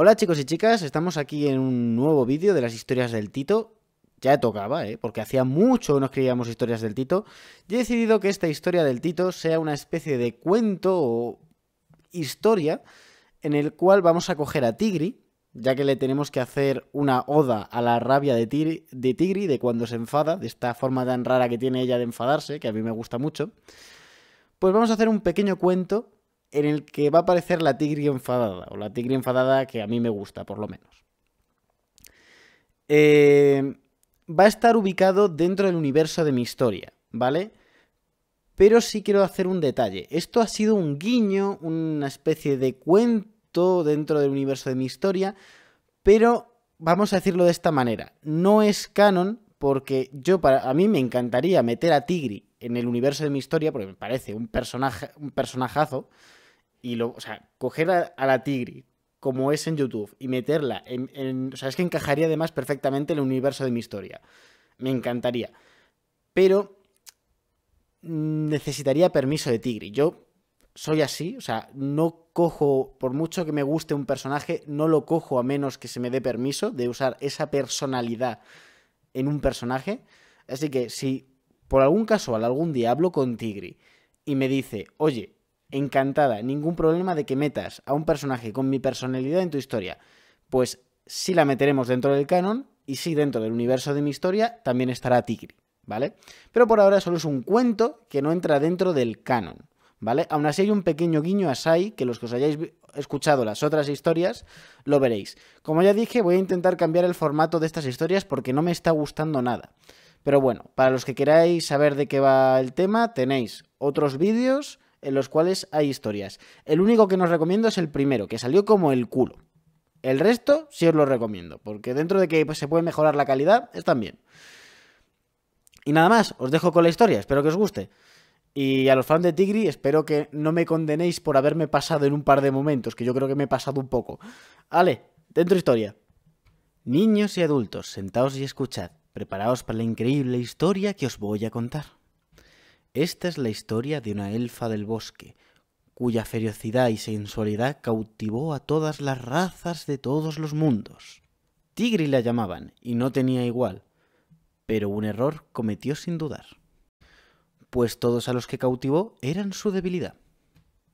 Hola chicos y chicas, estamos aquí en un nuevo vídeo de las historias del Tito. Ya tocaba, ¿eh? porque hacía mucho que no escribíamos historias del Tito. Y he decidido que esta historia del Tito sea una especie de cuento o historia en el cual vamos a coger a Tigri, ya que le tenemos que hacer una oda a la rabia de, Tigri, de cuando se enfada, de esta forma tan rara que tiene ella de enfadarse, que a mí me gusta mucho. Pues vamos a hacer un pequeño cuento en el que va a aparecer la tigre enfadada, o la tigre enfadada que a mí me gusta, por lo menos. Eh, va a estar ubicado dentro del universo de mi historia, ¿vale? Pero sí quiero hacer un detalle. Esto ha sido un guiño, una especie de cuento dentro del universo de mi historia, pero vamos a decirlo de esta manera. No es canon porque yo para a mí me encantaría meter a Tigri en el universo de mi historia porque me parece un personaje un personajazo y lo, o sea, coger a, la Tigri como es en YouTube y meterla en, en, O sea, es que encajaría además perfectamente el universo de mi historia. Me encantaría. Pero mm, necesitaría permiso de Tigri. Yo soy así, o sea, no cojo, por mucho que me guste un personaje, no lo cojo a menos que se me dé permiso de usar esa personalidad en un personaje. Así que si por algún casual algún día hablo con Tigri y me dice, oye, encantada, ningún problema de que metas a un personaje con mi personalidad en tu historia. Pues sí la meteremos dentro del canon y sí dentro del universo de mi historia también estará Tigri, ¿vale? Pero por ahora solo es un cuento que no entra dentro del canon, ¿vale? Aún así hay un pequeño guiño a Sai que los que os hayáis escuchado las otras historias lo veréis. Como ya dije, voy a intentar cambiar el formato de estas historias porque no me está gustando nada. Pero bueno, para los que queráis saber de qué va el tema, tenéis otros vídeos en los cuales hay historias. El único que nos recomiendo es el primero, que salió como el culo. El resto sí os lo recomiendo, porque dentro de que pues, se puede mejorar la calidad, están bien. Y nada más, os dejo con la historia, espero que os guste. Y a los fans de Tigri, espero que no me condenéis por haberme pasado en un par de momentos, que yo creo que me he pasado un poco. Ale, dentro historia. Niños y adultos, sentaos y escuchad. Preparaos para la increíble historia que os voy a contar. Esta es la historia de una elfa del bosque, cuya ferocidad y sensualidad cautivó a todas las razas de todos los mundos. Tigri la llamaban, y no tenía igual, pero un error cometió sin dudar. Pues todos a los que cautivó eran su debilidad.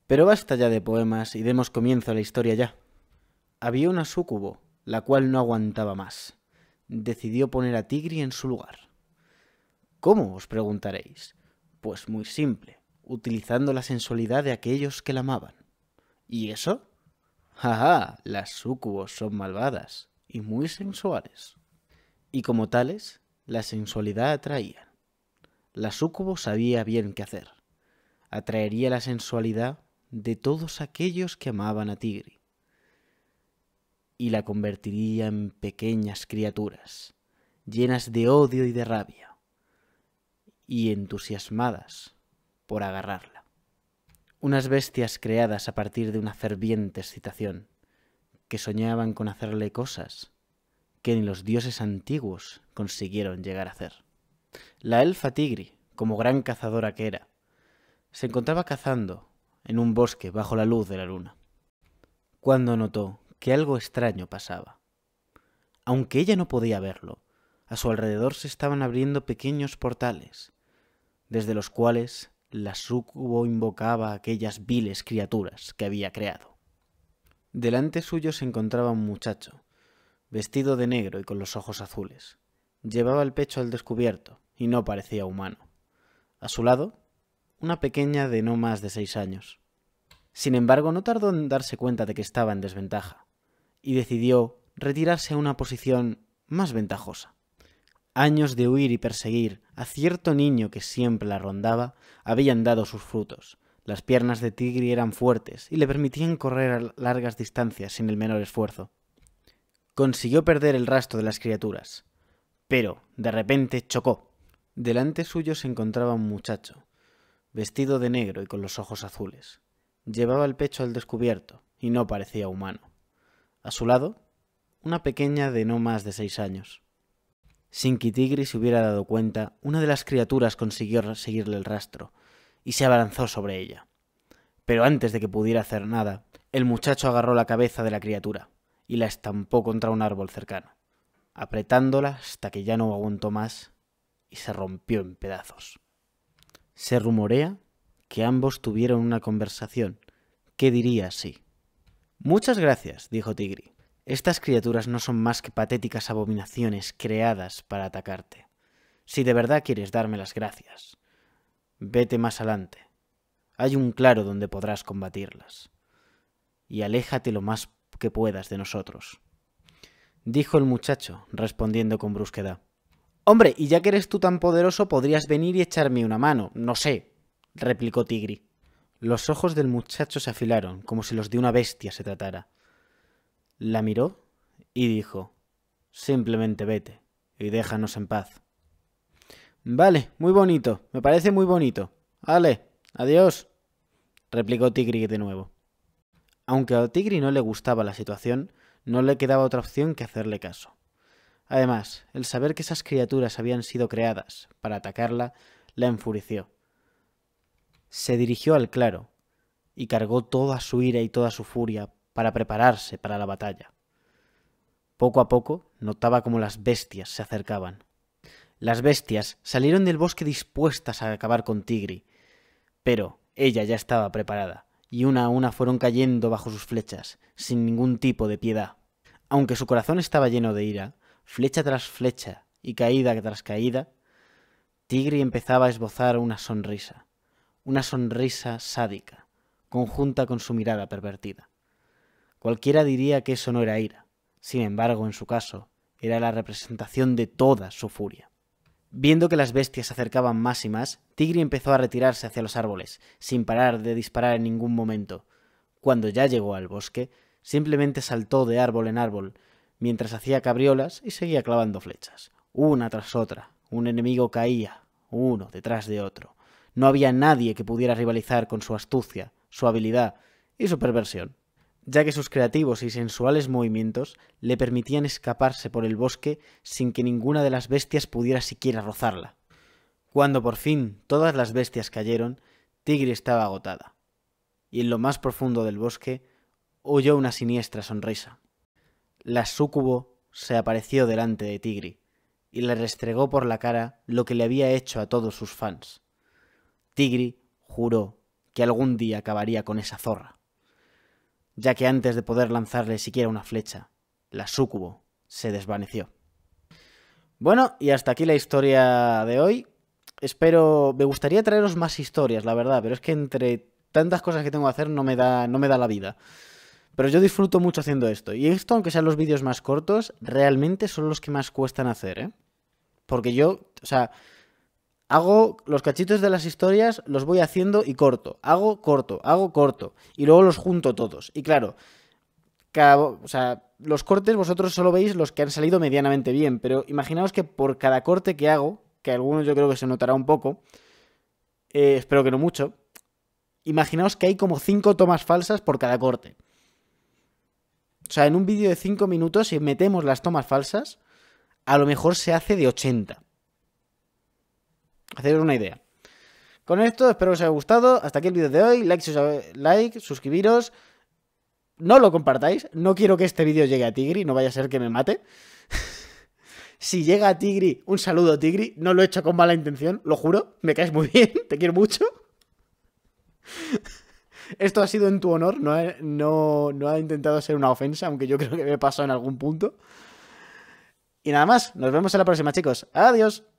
Pero basta ya de poemas y demos comienzo a la historia ya. Había una súcubo, la cual no aguantaba más. Decidió poner a Tigri en su lugar. ¿Cómo? os preguntaréis. Pues muy simple, utilizando la sensualidad de aquellos que la amaban. ¿Y eso? ja! las sucubos son malvadas y muy sensuales. Y como tales, la sensualidad atraía. La sucubo sabía bien qué hacer. Atraería la sensualidad de todos aquellos que amaban a Tigri. Y la convertiría en pequeñas criaturas, llenas de odio y de rabia y entusiasmadas por agarrarla. Unas bestias creadas a partir de una ferviente excitación, que soñaban con hacerle cosas que ni los dioses antiguos consiguieron llegar a hacer. La elfa Tigri, como gran cazadora que era, se encontraba cazando en un bosque bajo la luz de la luna, cuando notó que algo extraño pasaba. Aunque ella no podía verlo, a su alrededor se estaban abriendo pequeños portales desde los cuales la sucubo invocaba a aquellas viles criaturas que había creado. Delante suyo se encontraba un muchacho, vestido de negro y con los ojos azules. Llevaba el pecho al descubierto y no parecía humano. A su lado, una pequeña de no más de seis años. Sin embargo, no tardó en darse cuenta de que estaba en desventaja, y decidió retirarse a una posición más ventajosa años de huir y perseguir a cierto niño que siempre la rondaba, habían dado sus frutos. Las piernas de Tigri eran fuertes y le permitían correr a largas distancias sin el menor esfuerzo. Consiguió perder el rastro de las criaturas, pero de repente chocó. Delante suyo se encontraba un muchacho, vestido de negro y con los ojos azules. Llevaba el pecho al descubierto y no parecía humano. A su lado, una pequeña de no más de seis años. Sin que Tigri se hubiera dado cuenta, una de las criaturas consiguió seguirle el rastro y se abalanzó sobre ella. Pero antes de que pudiera hacer nada, el muchacho agarró la cabeza de la criatura y la estampó contra un árbol cercano, apretándola hasta que ya no aguantó más y se rompió en pedazos. Se rumorea que ambos tuvieron una conversación. ¿Qué diría así? Muchas gracias, dijo Tigri. Estas criaturas no son más que patéticas abominaciones creadas para atacarte. Si de verdad quieres darme las gracias, vete más adelante. Hay un claro donde podrás combatirlas. Y aléjate lo más que puedas de nosotros. Dijo el muchacho, respondiendo con brusquedad. Hombre, y ya que eres tú tan poderoso, podrías venir y echarme una mano. No sé, replicó Tigri. Los ojos del muchacho se afilaron, como si los de una bestia se tratara. La miró y dijo, simplemente vete y déjanos en paz. Vale, muy bonito, me parece muy bonito. Ale, adiós, replicó Tigri de nuevo. Aunque a Tigri no le gustaba la situación, no le quedaba otra opción que hacerle caso. Además, el saber que esas criaturas habían sido creadas para atacarla la enfureció. Se dirigió al claro y cargó toda su ira y toda su furia para prepararse para la batalla. Poco a poco notaba cómo las bestias se acercaban. Las bestias salieron del bosque dispuestas a acabar con Tigri, pero ella ya estaba preparada, y una a una fueron cayendo bajo sus flechas, sin ningún tipo de piedad. Aunque su corazón estaba lleno de ira, flecha tras flecha y caída tras caída, Tigri empezaba a esbozar una sonrisa, una sonrisa sádica, conjunta con su mirada pervertida. Cualquiera diría que eso no era ira. Sin embargo, en su caso, era la representación de toda su furia. Viendo que las bestias se acercaban más y más, Tigri empezó a retirarse hacia los árboles, sin parar de disparar en ningún momento. Cuando ya llegó al bosque, simplemente saltó de árbol en árbol, mientras hacía cabriolas y seguía clavando flechas, una tras otra. Un enemigo caía, uno detrás de otro. No había nadie que pudiera rivalizar con su astucia, su habilidad y su perversión ya que sus creativos y sensuales movimientos le permitían escaparse por el bosque sin que ninguna de las bestias pudiera siquiera rozarla. Cuando por fin todas las bestias cayeron, Tigre estaba agotada, y en lo más profundo del bosque oyó una siniestra sonrisa. La súcubo se apareció delante de Tigri y le restregó por la cara lo que le había hecho a todos sus fans. Tigri juró que algún día acabaría con esa zorra ya que antes de poder lanzarle siquiera una flecha, la sucubo se desvaneció. Bueno, y hasta aquí la historia de hoy. Espero, me gustaría traeros más historias, la verdad, pero es que entre tantas cosas que tengo que hacer no me da, no me da la vida. Pero yo disfruto mucho haciendo esto. Y esto, aunque sean los vídeos más cortos, realmente son los que más cuestan hacer, ¿eh? Porque yo, o sea, Hago los cachitos de las historias, los voy haciendo y corto. Hago corto, hago corto. Y luego los junto todos. Y claro, o sea, los cortes vosotros solo veis los que han salido medianamente bien. Pero imaginaos que por cada corte que hago, que algunos yo creo que se notará un poco, eh, espero que no mucho, imaginaos que hay como 5 tomas falsas por cada corte. O sea, en un vídeo de 5 minutos, si metemos las tomas falsas, a lo mejor se hace de 80 haceros una idea. Con esto, espero que os haya gustado. Hasta aquí el vídeo de hoy. Like, like suscribiros. No lo compartáis. No quiero que este vídeo llegue a Tigri. No vaya a ser que me mate. si llega a Tigri, un saludo, Tigri. No lo he hecho con mala intención, lo juro. Me caes muy bien. Te quiero mucho. Esto ha sido en tu honor, no, no, no ha intentado ser una ofensa, aunque yo creo que me he pasado en algún punto. Y nada más, nos vemos en la próxima, chicos. Adiós.